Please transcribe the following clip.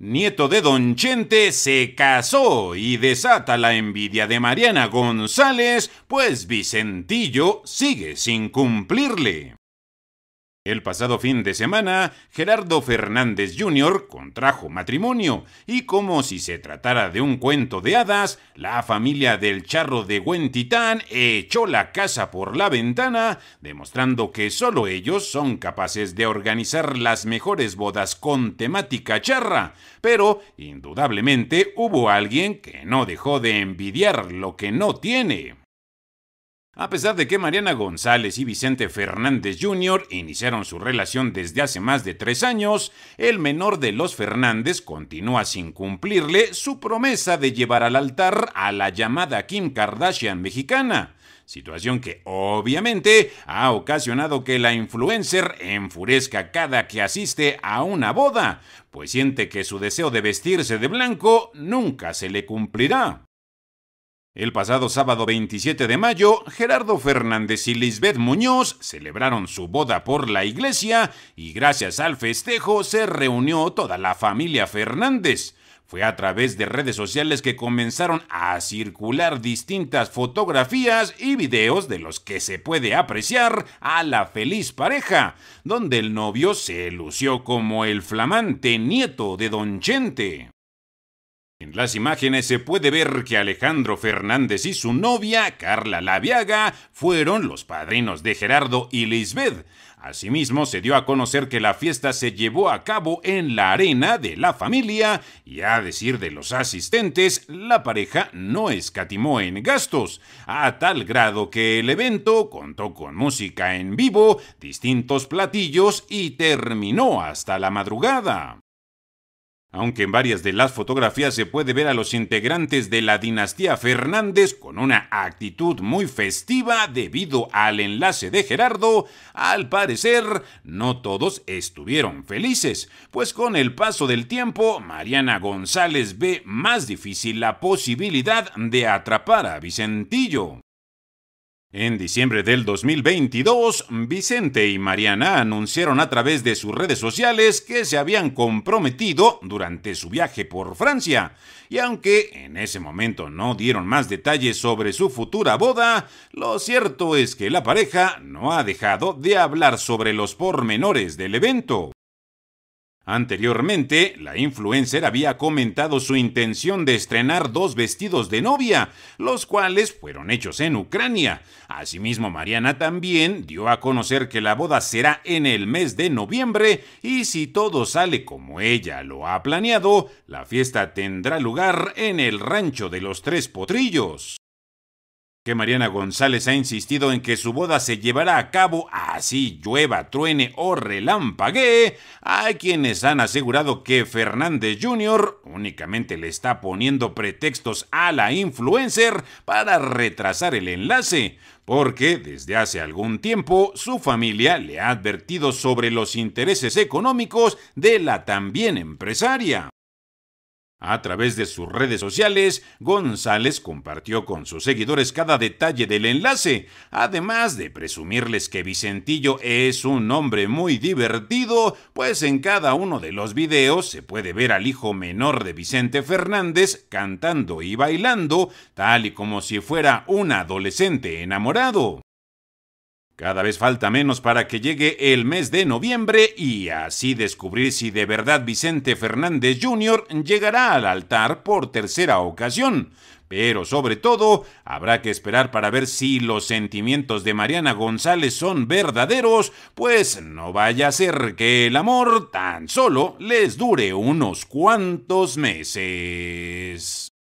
nieto de Don Chente, se casó y desata la envidia de Mariana González, pues Vicentillo sigue sin cumplirle. El pasado fin de semana, Gerardo Fernández Jr. contrajo matrimonio y como si se tratara de un cuento de hadas, la familia del charro de Titán echó la casa por la ventana, demostrando que solo ellos son capaces de organizar las mejores bodas con temática charra, pero indudablemente hubo alguien que no dejó de envidiar lo que no tiene. A pesar de que Mariana González y Vicente Fernández Jr. iniciaron su relación desde hace más de tres años, el menor de los Fernández continúa sin cumplirle su promesa de llevar al altar a la llamada Kim Kardashian mexicana, situación que obviamente ha ocasionado que la influencer enfurezca cada que asiste a una boda, pues siente que su deseo de vestirse de blanco nunca se le cumplirá. El pasado sábado 27 de mayo, Gerardo Fernández y Lisbeth Muñoz celebraron su boda por la iglesia y gracias al festejo se reunió toda la familia Fernández. Fue a través de redes sociales que comenzaron a circular distintas fotografías y videos de los que se puede apreciar a la feliz pareja, donde el novio se lució como el flamante nieto de Don Chente. En las imágenes se puede ver que Alejandro Fernández y su novia, Carla Labiaga, fueron los padrinos de Gerardo y Lisbeth. Asimismo, se dio a conocer que la fiesta se llevó a cabo en la arena de la familia y, a decir de los asistentes, la pareja no escatimó en gastos, a tal grado que el evento contó con música en vivo, distintos platillos y terminó hasta la madrugada aunque en varias de las fotografías se puede ver a los integrantes de la dinastía Fernández con una actitud muy festiva debido al enlace de Gerardo, al parecer no todos estuvieron felices, pues con el paso del tiempo Mariana González ve más difícil la posibilidad de atrapar a Vicentillo. En diciembre del 2022, Vicente y Mariana anunciaron a través de sus redes sociales que se habían comprometido durante su viaje por Francia, y aunque en ese momento no dieron más detalles sobre su futura boda, lo cierto es que la pareja no ha dejado de hablar sobre los pormenores del evento. Anteriormente, la influencer había comentado su intención de estrenar dos vestidos de novia, los cuales fueron hechos en Ucrania. Asimismo, Mariana también dio a conocer que la boda será en el mes de noviembre y si todo sale como ella lo ha planeado, la fiesta tendrá lugar en el rancho de los tres potrillos que Mariana González ha insistido en que su boda se llevará a cabo así llueva, truene o relampaguee, hay quienes han asegurado que Fernández Jr. únicamente le está poniendo pretextos a la influencer para retrasar el enlace, porque desde hace algún tiempo su familia le ha advertido sobre los intereses económicos de la también empresaria. A través de sus redes sociales, González compartió con sus seguidores cada detalle del enlace, además de presumirles que Vicentillo es un hombre muy divertido, pues en cada uno de los videos se puede ver al hijo menor de Vicente Fernández cantando y bailando, tal y como si fuera un adolescente enamorado. Cada vez falta menos para que llegue el mes de noviembre y así descubrir si de verdad Vicente Fernández Jr. llegará al altar por tercera ocasión. Pero sobre todo, habrá que esperar para ver si los sentimientos de Mariana González son verdaderos, pues no vaya a ser que el amor tan solo les dure unos cuantos meses.